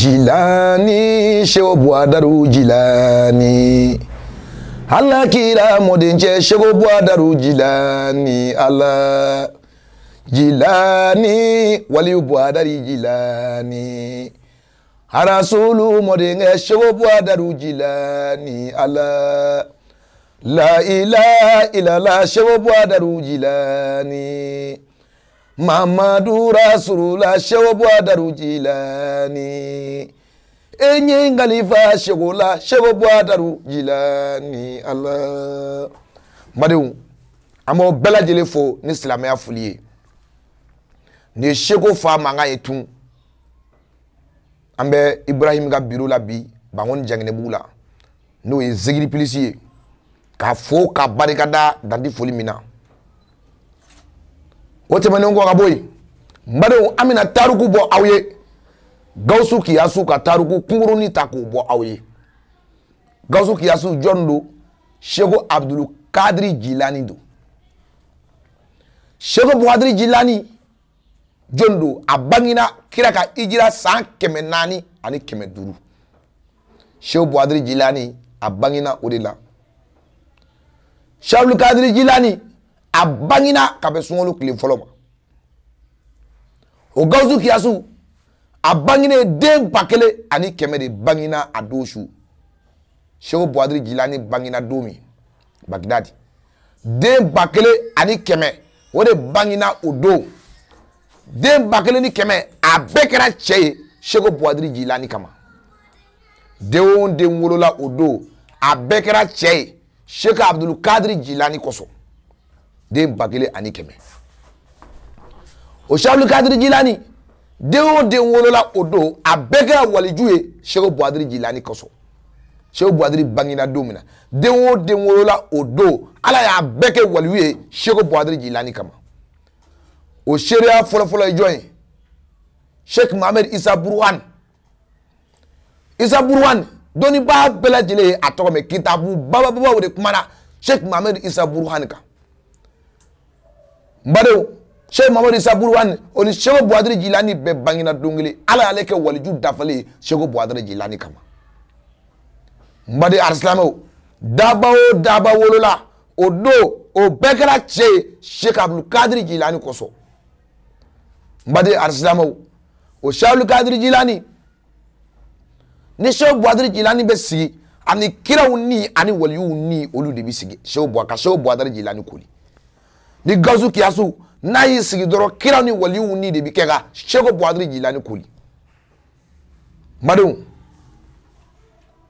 Jilani Shehu Bwadaru Jilani Allah kira modince Shehu Bwadaru Jilani Allah Jilani Waliyu Bwadari Jilani Arasulu modince Shehu Bwadaru Jilani Allah La ilaha illallah Shehu Bwadaru Jilani Muhammadu Rasulullah Shehu Buwa Darujilani enye ngalifa shegola shebo bwadaru jilani Allah madew amo bela jele fo ni silamaya fuliye ni shego fa manga yetun ambe Ibrahim ka biro la bi bangon jangene bula no ye zigiri pilisi ye ka fo ka barikada dandi foli mina o tɛmɛnen kɔ ka bɔ yen n badenw an bɛna tariku bɔ aw ye gawusu kiyasu ka tariku kunkurunin ta k'o bɔ aw ye gawusu kiyasu jɔn don seko abudulu kadiri jilani don seko buhadiri jilani jɔn don a bangena kira ka ijira san kɛmɛ naani ani kɛmɛ duuru seko buhadiri jilani a bangena o de la seko kadiri jilani. a bangena ka bɛn sunkalo tile fɔlɔ ma o gawusu kiyasu a bangenen den ba kelen ani kɛmɛ de bangena a don su seku buwadiri jilani bangena don min bagidadi den ba kelen ani kɛmɛ o de bangena o don den ba kelen ni kɛmɛ a bɛɛ kɛra cɛ ye seku buwadiri jilani kama den o den wolola o don a bɛɛ kɛra cɛ ye seku abudulkadiri jilani kosɔn. den ba kelen ani kɛmɛ o shabul kadiri jilani den o den wolola o don a bɛɛ kɛra waliju ye seku buhadiri jilani kɔsɔn seku buhadiri bangena don min na den o den wolola o don ala y'a bɛɛ kɛ waliyu ye seku buhadiri jilani kama o seereya fɔlɔfɔlɔ ye jɔn ye sheikh mohammed isa burhan isa burhan dɔnnibaa bɛɛ lajɛlen a tɔgɔ mɛ kitabu babababaw de kumana sheikh mohammed isa burhan kan badenw sheikh mamadu isa buruwani o ni sheikh buwadiri jilani bɛɛ bangina don ala y'ale kɛ waliju dafalen ye sheikh buwadiri jilani kama n baden alisilamɛw daba o daba wolola o don o bɛɛ kɛra cɛ ye sheikh abdulkadiri jilani kosɔn n baden alisilamɛw o sheikh abdulkadiri jilani ni sheikh buwadiri jilani bɛ sigi ani kiraw ni ani waliyuw ni olu de bɛ sigi sheikh buwa ka sheikh buwadiri jilani koli ni gawusu kiyasu n'a y'i sigi dɔrɔn kira ni waliw ni de bi kɛ ka seko buhari jilani koli madenw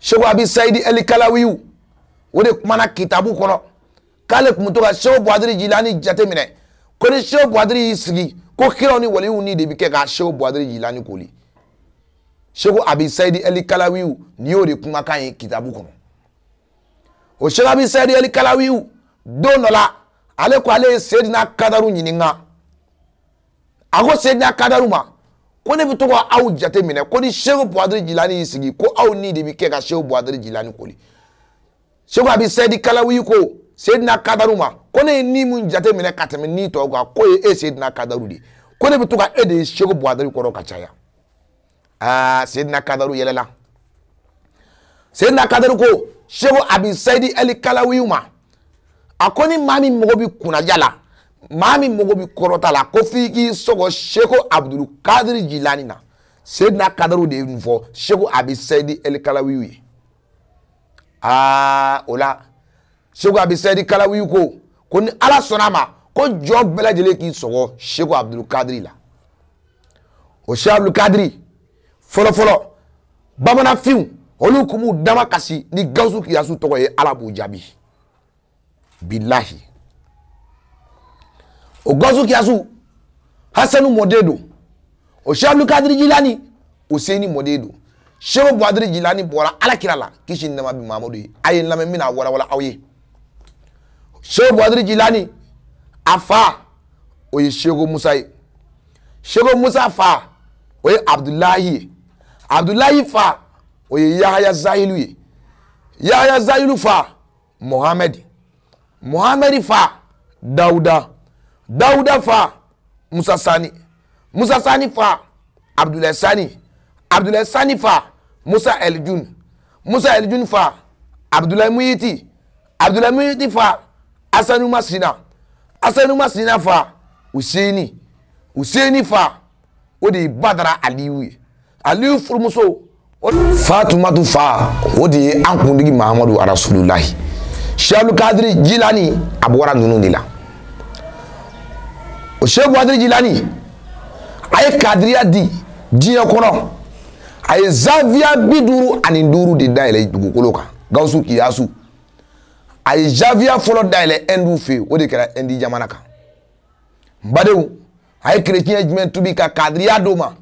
seko abi sayidi elikalawiyu o de kumana kitabu kɔnɔ k'ale tun bɛ to ka seko buhari jilani jate minɛ ko ni seko buhari y'i sigi ko kiraw ni waliw ni de bi kɛ ka seko buhari jilani koli seko abi sayidi elikalawiyu nin y'o de kumakan ye kitabu kɔnɔ o seko abi sayidi elikalawiyu don dɔ la ale ko ale ye sedina kadaru ɲininka a ko sedina kadaru ma ko ne bɛ to ka aw jate minɛ ko ni seku buwadiri jilani y'i sigi ko aw ni de bɛ kɛ ka seku buwadiri jilani koli seku a bɛ sɛdi kalawi ko sedina kadaru ma ko ne ye ni mun jate minɛ ka tɛmɛ ni tɔw kan k'o e ye e sedina kadaru de ye ko ne bɛ to ka e de ye seku buwadiri kɔrɔ ka caya aa sedina kadaru yɛlɛla sedina kadaru ko seku a bɛ ɛli kalawi ma a ko ni maa min mago bɛ kunnaja la maa min mago bɛ kɔrɔta la ko f'i k'i sɔgɔ seko abudulu kadiri jilani na seyidina kadiru de ye nin fɔ seko a bɛ seyidi ɛlikalawiw ye aa ah, o la seko a bɛ seyidi kalawiw ko ko ni ala sɔnna a ma ko jɔn bɛɛ lajɛlen k'i sɔgɔ seko abudulu kadiri la o seko abudulu kadiri fɔlɔfɔlɔ bamananfinw olu tun b'u dama kasi ni gawusu kiyasu tɔgɔ ye ala b'u jaabi bilahi ogozu kiasu hasanu modedo oshalu kadri jilani oseni modedo shehu buhadiri jilani bɔra alakirala la kisi nama bi mahamadu ye a ye n lamɛn n bɛna walawala ye shehu jilani a fa o ye shehu musa ye fa o ye abudulayi ye fa o ye yahaya zahilu ye yahaya zahilu fa mohammed muhammed fa dawuda dawuda fa musa sani musa sani fa abdullahi sani abdullahi sani fa musa elijun musa elijun fa abdullahi muyiti abdullahi muyiti fa Asanu Masina, Asanu Masina fa useni useni fa o de badara aliyu ye aliyu furumuso. fatumatu fa o de ye an kundigi mahamadu arasululahi sheikh kadiri jilani a bɔra ninnu de la o sheikh jilani a ye kadiriya di diɲɛ kɔnɔ a ye zaviya bi duuru ani duuru de dayɛlɛ dugukolo kan gawusu kiyasu a ye zaviya fɔlɔ dayɛlɛ ɛndu fɛ yen o de kɛra ɛndi jamana kan n badenw a ye kerecɛn jumɛn tubi ka kadiriya d'o ma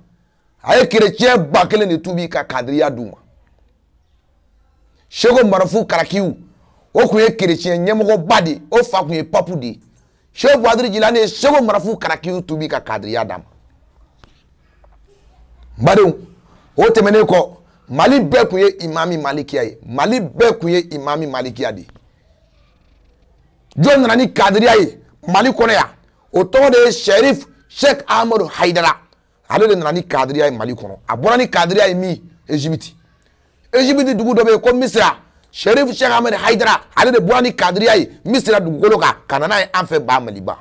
a ye kerecɛn ba kelen de tubi ka kadiriya d'u ma seko marufu karakiw o kun ye kerecɛn ɲɛmɔgɔba de o fa kun ye papu de ye shehu buhadiri jilani ye seko marafu karakiw tubi ka kadiriya d'a ma badenw o tɛmɛnen kɔ mali bɛɛ kun ye imami malikiya ye mali bɛɛ kun ye imami malikiya de ye jɔn nana ni kadiriya ye mali kɔnɔ yan o tɔgɔ de ye sherif sheikh amadu haidara ale de nana ni kadiriya ye mali kɔnɔ a bɔra ni kadiriya ye min ezibiti ezibiti dugu dɔ bɛ yen ko misira sherifu sheikh ahmed haidara ale de bɔra ni kadiriya ye misira dugukolo kan ka na n'a ye an fɛ ba maliba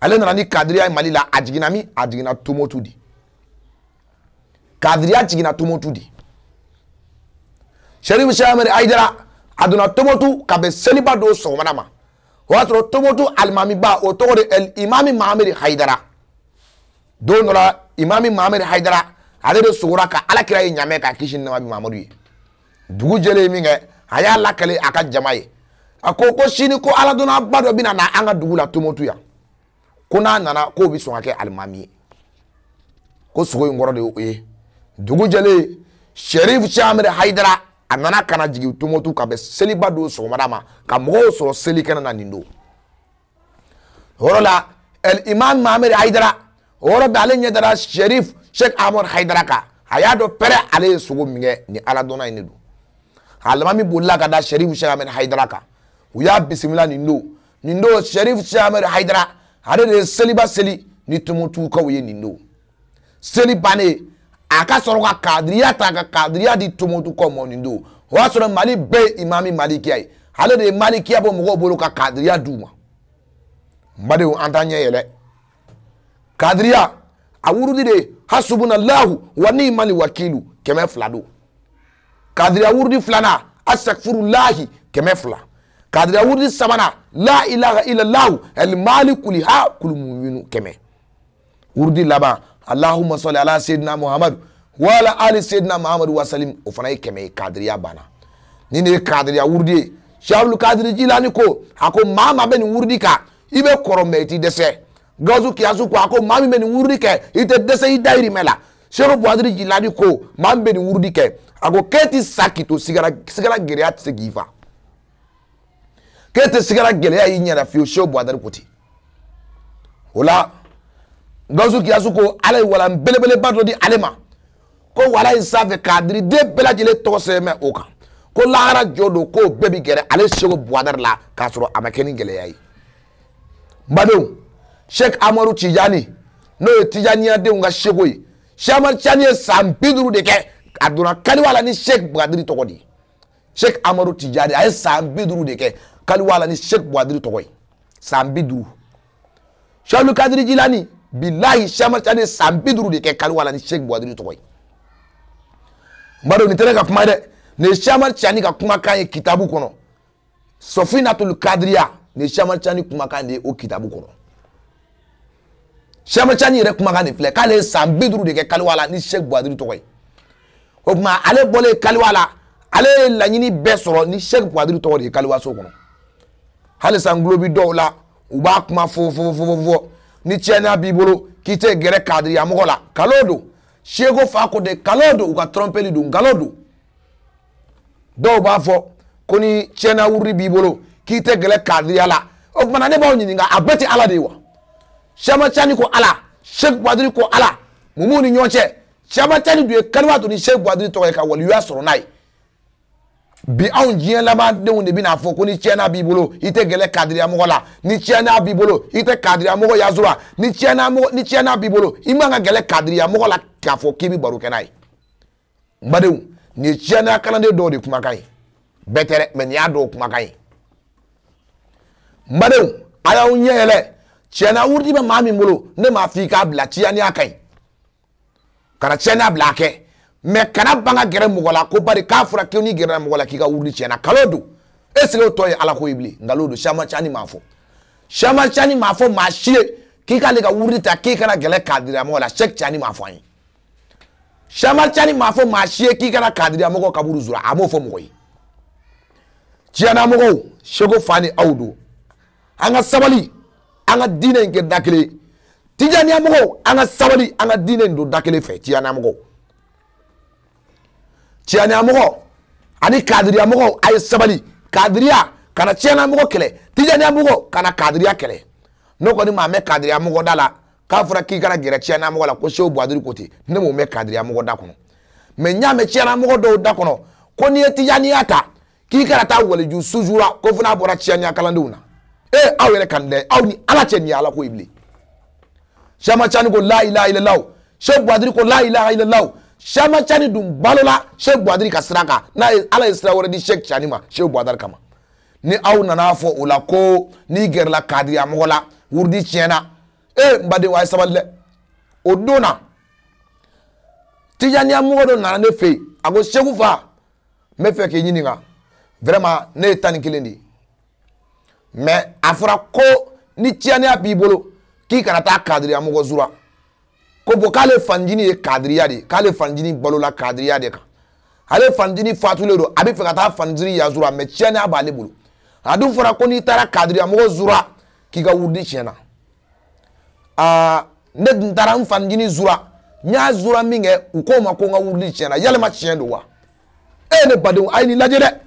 ale nana ni kadiriya ye mali la a jiginna min a jiginna tomotu de kadiriya jiginna tomotu de sherifu sheikh ahmed haidara a donna tomotu ka bɛn seliba don sɔgɔmada ma o y'a sɔrɔ tomotu alimamiba o tɔgɔ de ɛl imami mahamadu haidara don dɔ la imami mahamadu haidara ale de sogora ka alakira ye ɲamɛ k'a kisi ni nɛma bi mahamadu ye. dugu jɛlen min kɛ a y'a lakale a ka jama ye a ko ko sini ko aladɔnnaba dɔ bɛna na an ka dugu la tomotu yan ko n'a nana k'o bɛ sɔn ka kɛ alimami ye ko sogo in kɔrɔ de y'o ye dugu jɛlen sherif shamir hayidara a nana ka na jigin tomotu ka bɛn seliba don sɔgɔmada ma ka mɔgɔw sɔrɔ selikɛnɛ na nin don o yɔrɔ la imam mahamad hayidara o yɔrɔ bɛ ale ɲɛ dara sherif sheikh ahmad hayidara kan a y'a dɔn pɛrɛ ale ye sogo min kɛ nin aladɔnna in de don alimami bolila ka da sherifu sheikh ahmed haidara kan u y'a bisimila nin don nin don sherifu sheikh ahmed haidara ale de ye seliba seli ni tumutukaw ye nin don seli bannen a ka sɔrɔ ka kadiriya ta ka kadiriya di tumutukaw ma nin don o y'a sɔrɔ mali bɛɛ imami malikiya ye ale de ye malikiya bɔ mɔgɔw bolo ka kadiriya d'u ma n badenw an t'an ɲɛ yɛlɛ kadiriya a wurudi de hasubunallahu wa ni imali wakilu kɛmɛ fila don kadiriya wurudi filanan asakfurulahi kɛmɛ fila kadiriya wurudi sabanan la ilaha illallahu alimali kuliha kulumuminu kɛmɛ wurudi laban alahuma sɔli ala seyidina muhammadu wala ali seyidina muhammadu wasalim o fana ye kɛmɛ ye kadiriya banna nin de ye kadiriya wurudi ye shabulu kadiri jilani ko a ko maa maa bɛ nin wurudi kan i bɛ kɔrɔ mɛ i ti dɛsɛ gawusu kiyasu ko a ko maa min bɛ nin wurudi kɛ i tɛ dɛsɛ i dayirimɛ la seku buhadiri jilani ko maa min bɛ nin wurudi kɛ a ko k'e ti sa k'i to sigara sigara gɛlɛya tɛ se k'i fa k'e tɛ sigara gɛlɛya y'i ɲɛna fiyewu sew buwatari ko ten o la gawusu kiyasu ko ala ye walan belebeleba dɔ di ale ma ko wala in sanfɛ k'a diri den bɛɛ lajɛlen tɔgɔ sɛbɛn o kan ko lahara jɔ don k'o bɛɛ bi gɛrɛ ale sew buwatari la k'a sɔrɔ a ma kɛ ni gɛlɛya ye n badenw sheikh amadu tijani n'o ye tijaniyadenw ka seko ye sheikh amadu tijani ye san bi duuru de kɛ. a donna kaliwa la ni sheikh buhadiri tɔgɔ de ye sheikh amadu tijani a ye san bi duuru de kɛ kaliwa la ni sheikh buhadiri tɔgɔ ye san bi duuru sɛlu kadiri jilani bilahi sɛmɛrɛsɛmɛ san bi duuru de kɛ kaliwa la ni sheikh buhadiri tɔgɔ ye n b'a nin tɛ ka kuma dɛ nin sɛmɛrɛsɛmɛ ka kumakan ye kitabu kɔnɔ sɔfinatul kadiriya nin sɛmɛrɛsɛmɛ kumakan de ye o kitabu kɔnɔ sɛmɛrɛsɛmɛ yɛrɛ kumakan de filɛ k'ale ye san bi duuru de kɛ kaliwa la ni sheikh buhadiri tɔgɔ ye o tuma ale bɔlen kaliwa la ale ye laɲini bɛɛ sɔrɔ ni sɛki puwadiri tɔgɔ de ye kaliwa so kɔnɔ halisa n tulo dɔw la u b'a kuma fɔ fɔ fɔ fɔ ni tiɲɛna b'i bolo k'i tɛ gɛrɛ kadiriya mɔgɔ la kalo don seko fa ko de kalo don u ka tɔrɔmpeli don kalo don dɔw b'a fɔ ko ni tiɲɛna wurudi b'i bolo k'i tɛ gɛrɛ kadiriya la o kumana ne b'aw ɲininka a bɛɛ tɛ ala de ye wa sɛmacani ko ala sɛki puwadiri ko ala mumu ni ɲɔgɔn cɛ cɛmatɛni dun ye kaliwa tun ni seku buwadu tɔgɔ ye ka waliyuya sɔrɔ n'a ye bi anw diɲɛ labandenw de bɛna fɔ ko ni tiɲɛna b'i bolo i tɛ gɛlɛ kadiriyamɔgɔ la ni tiɲɛna b'i bolo i tɛ kadiriyamɔgɔ yazura ni tiɲɛna ni tiɲɛna b'i bolo i man ka gɛlɛ kadiriyamɔgɔ la k'a fɔ k'i bɛ baro kɛ n'a ye n badenw nin ye tiɲɛna kalanden dɔw de kumakan ye bɛɛ tɛ dɛ mɛ nin y'a dɔw kumakan ye n badenw a y'aw ɲɛ yɛlɛ tiɲɛna wurudi bɛ maa min bolo ne m'a f'i k'a bila tiɲɛniya ka ɲi kana tiɲɛna bila a kɛ mɛ kana ban ka gɛrɛ mɔgɔ la ko bari k'a fɔra k'i ni gɛrɛla mɔgɔ la k'i ka wuli tiɲɛna kalo don eseke o tɔ ye ala ko ye bilen nkalon don caman cani m'a fɔ caman cani m'a fɔ maa si ye k'i k'ale ka wuli ta k'i kana gɛlɛ kadiramɔgɔ la sɛki cani m'a fɔ an ye caman cani m'a fɔ maa si ye k'i kana kadiramɔgɔ kaburu zura a m'o fɔ mɔgɔ ye tiɲɛnamɔgɔw seko fa ni aw don an ka sabali an ka diinɛ in kɛ da kelen tijaniya mɔgɔw an ka sabali an ka diinɛ don da kelen fɛ tijaniya mɔgɔw tijaniya mɔgɔ ani kadiriya mɔgɔw a ye sabali kadiriya kana tiɲɛna mɔgɔ kɛlɛ tijaniya mɔgɔ kana kadiriya kɛlɛ n'o kɔni maa mɛ kadiriya mɔgɔ da la k'a fɔra k'i kana gɛrɛ tiɲɛna mɔgɔ la ko sew buwadiri ko ten ne m'o mɛn kadiriya mɔgɔ da kɔnɔ mɛ n y'a mɛn tiɲɛna mɔgɔ dɔw da kɔnɔ ko n'i ye tijaniya ta k'i kana taa waliju sujura ko fo n'a bɔra tiɲɛniya kalandenw na ee eh, aw yɛrɛ kan dɛ aw ni ala cɛ nin ye ala ko ye bilen Chama Chani ko la ilaha illallah Sheikh Buhari ko la ilaha illallah Chani dun balola Sheikh Buhari ka sira kan n'a ye ala ye sira wɛrɛ di Sheikh Chani ma Sheikh Buhari kama ni aw nana fɔ o la ko n'i gɛrɛla kadiriya mɔgɔ la wurudi tiɲɛna ee n baden wa a ye sabali dɛ o don na tijaniya mɔgɔ dɔ nana ne fɛ yen a ko Sheikh fa n bɛ fɛ k'i ɲininka vraiment ne ye tan ni kelen de ye mais a fɔra ko ni tijaniya b'i bolo. k'i kana taa kadiriya mɔgɔ zura ko bɔn k'ale fanjini ye kadiriya de ye k'ale fanjini balola kadiriya de kan ale fanjini fatulen don a bɛ fɛ ka taa fanjini yazura mɛ tiɲɛniya b'ale bolo a dun fɔra ko n'i taara kadiriya mɔgɔ zura k'i ka wurudi tiɲɛna aa ne tun taara n fanjini zura n y'a zura min kɛ u k'o ma ko n ka wurudi tiɲɛna yalima tiɲɛ don wa e ne badenw a ye nin lajɛ dɛ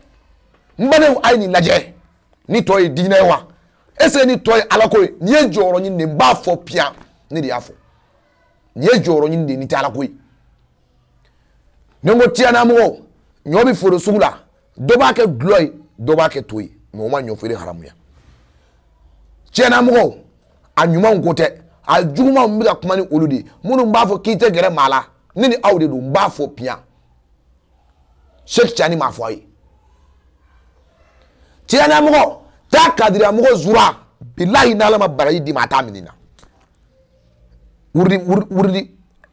n badenw a ye nin lajɛ ni tɔ ye diinɛ wa. Ese ni toy ye ala ko ye n'i ye b'a fɔ piya ne de y'a n'i ye jɔyɔrɔ ɲini de n'i tɛ ala ko ye ni n ko tiɲɛna mɔgɔ ɲɔ bɛ foro sugu la dɔ b'a kɛ gulɔ ye dɔ b'a kɛ to ye o ma ɲɔ feere haramuya tiɲɛna mɔgɔ a ɲumanw ko tɛ a jugumanw bɛ ka kuma ni olu de ye b'a fɔ k'i tɛ gɛrɛ maa la ni aw de don n b'a fɔ piya seki cani m'a fɔ a ye tiɲɛna taa kadiriya mɔgɔ zura bilahi n'ala ma baraji d'i ma a t'a minɛ i na wurudi wurudi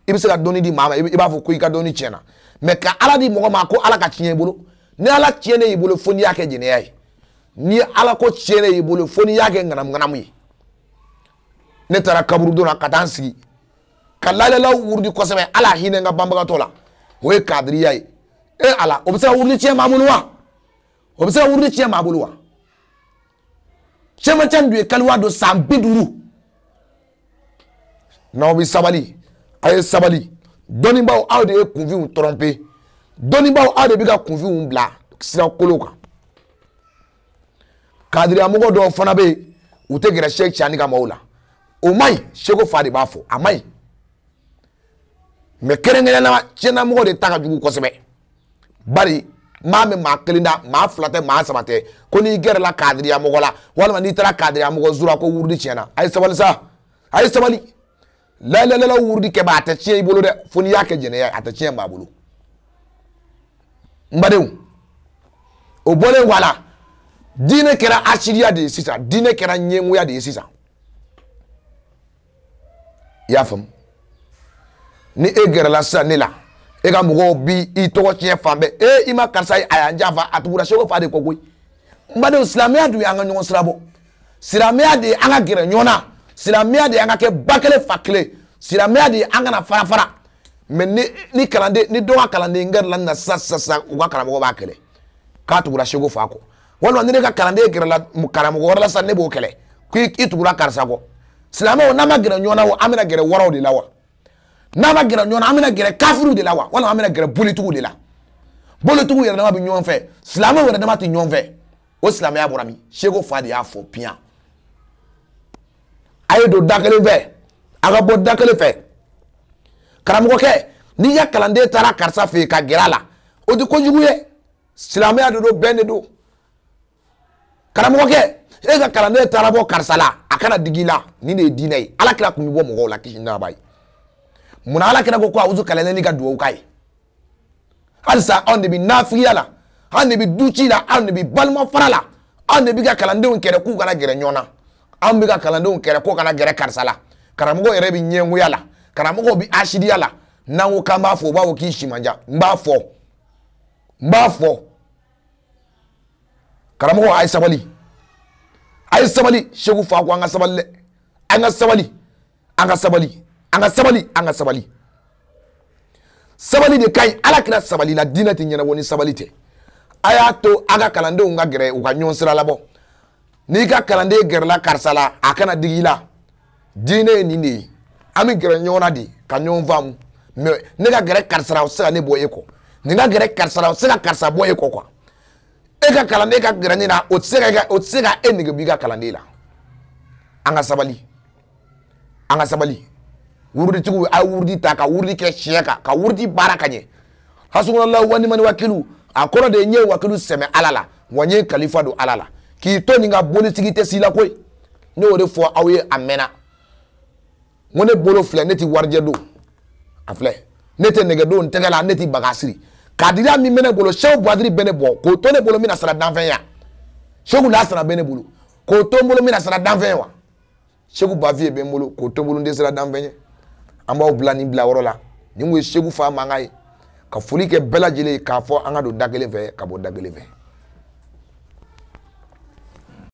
i bɛ se ka dɔɔni di maa ma i b'a fɔ ko i ka dɔɔni tiɲɛna mɛ ka ala di mɔgɔ ma ko ala ka tiɲɛ i bolo ni ala tiɲɛnen y'i bolo fo n'i y'a kɛ jɛnɛya ye ni ala ko tiɲɛnen y'i bolo fo n'i y'a kɛ ŋanamuŋanamu ye ne taara kaburudon na ka taa n sigi ka lalɛlaw wurudi kosɛbɛ ala hinɛ n ka banbagatɔ la o ye kadiriya ye e ala o bɛ se ka wurudi tiɲɛ maa bolo wa o bɛ se ka wurudi tiɲɛ maa bolo wa. cɛmancɛ dun ye kaliwa don san bi duuru n'aw bɛ sabali a ye sabali dɔnnibaw aw de ye kunfinw tɔrɔmpe dɔnnibaw aw de bɛ ka kunfinw bila sira kolo kan kadiriyamɔgɔ dɔw fana bɛ yen u tɛ gɛrɛ sɛki cani ka maaw la o man ɲi seko fa de b'a fɔ a man ɲi mɛ kɛrɛnkɛrɛnnenya la tiɲɛnamɔgɔ de ta ka jugu kosɛbɛ bari maa min maa kelen da maa fila tɛ maa saba tɛ ko n'i gɛrɛ la kadiriya mɔgɔ la walima n'i taara kadiriya mɔgɔ zura ko wurudi tiɲɛna a ye sabali sa a ye sabali lɛlɛlɛla wurudi kɛ ba a tɛ tiɲɛ i bolo dɛ fo n'i y'a kɛ jɛnɛya a tɛ tiɲɛ maa bolo n badenw o bɔlen kɔ a la diinɛ kɛra asiriya de ye sisan diinɛ kɛra ɲɛngoya de ye sisan i y'a faamu ni e gɛrɛla sisan ne la. e ka mɔgɔw bi i tɔgɔ tiɲɛ fan bɛɛ e i ma karisa ye a y'an janfa a tugura seko fa de kɔ koyi n badenw silamɛya dun y'an ka ɲɔgɔn sira bɔ silamɛya de ye an ka gɛrɛ ɲɔgɔn na silamɛya de y'an ka kɛ ba kelen fa kelen silamɛya de ye an kana fara fara mɛ ni ni kalanden ni dɔ ka kalanden gɛrɛ la nin na sisan sisan sisan u ka karamɔgɔ b'a kɛlɛ k'a tugura seko fa kɔ walima ni ne ka kalanden gɛrɛla karamɔgɔ wɛrɛ la sisan ne b'o kɛlɛ k'i tugura karisa kɔ silamɛw n'an ma gɛrɛ ɲɔgɔn na o an bɛna gɛrɛ waraw de la wa. n'a ma gɛrɛ ɲɔgɔn na an bɛna gɛrɛ kafiriw de la wa walima an bɛna gɛrɛ bolitigiw de la bolitigiw yɛrɛ dama bɛ ɲɔgɔn fɛ silamɛw yɛrɛ dama tɛ ɲɔgɔn fɛ o silamɛya bɔra min seko fa de y'a fɔ piyan a ye don da kelen fɛ a ka bɔ da kelen fɛ karamɔgɔkɛ n'i ka kalanden taara karisa fɛ yen ka gɛrɛ a la o tɛ kojugu ye silamɛya de don bɛn de don karamɔgɔkɛ e ka kalanden taara bɔ karisa la a kana digi i la nin de ye diinɛ ye ala kira tun bɛ bɔ mɔgɔw la kisi ni nɛɛma b'a ye muna ala kɛra ko ko kalene kalɛnɛli ka duwawu k'a ye halisa anw de bi la anw de bi duci la anw de bi balima fara la anw de bi ka kalandenw kɛrɛ k'u kana gɛrɛ nyona na anw bi ka kalandenw kɛrɛ k'u kana gɛrɛ karisa la karamɔgɔ yɛrɛ bi ɲɛngoya la karamɔgɔw bi asidiya la n'an ko k'an b'a fɔ u b'a fɔ k'i si man ja n b'a fɔ n sabali a sabali shegu fa ko an ka sabali dɛ an ka sabali an ka sabali an ka sabali an ka sabali sabali de ka ɲi ala kɛra sabali la diinɛ tɛ ɲɛnabɔ ni sabali tɛ a y'a to a ka kalandenw ka gɛrɛ u ka ɲɔgɔn sira labɔ n'i ka kalanden gɛrɛla karisa la a kana digi i la diinɛ ye nin de ye an bɛ gɛrɛ ɲɔgɔn na de ka ɲɔgɔn faamu mɛ ne ka gɛrɛ karisa la o tɛ se ka ne bɔ e kɔ nin ka gɛrɛ karisa la o tɛ se ka karisa bɔ e kɔ kuwa e ka kalanden e ka gɛrɛ ne na o tɛ se e ka o tɛ se ka e nege bɔ i ka kalanden la an ka sabali an ka sabali wuruditigiw a ye wurudi ta ka wurudi kɛ siɲɛ kan ka wurudi baara ka ɲɛ wani mani wakilu a kɔrɔ de ye n ye wakilu sɛmɛ ala la wa n ye kalifa don ala la k'i to nin ka bolitigi tɛ si la koyi ne y'o de fɔ aw ye bolo filɛ ne ti warijɛ don a filɛ ne tɛ nɛgɛ don n tɛgɛ la ne ti baga siri k'a dira min bɛ ne bolo sew buwadiri bɛ ne k'o to ne bolo n sara danfɛn ya shegu la sara bɛ ne bolo k'o to n bolo n bɛna sara danfɛn wa segu bafiye bɛ bolo k'o to bolo n tɛ sara an b'aw bila nin bilayɔrɔ la nin kun ye segu fa mankan ye ka foli kɛ bɛɛ lajɛlen k'a fɔ an ka don da kelen fɛ ka bɔ da kelen fɛ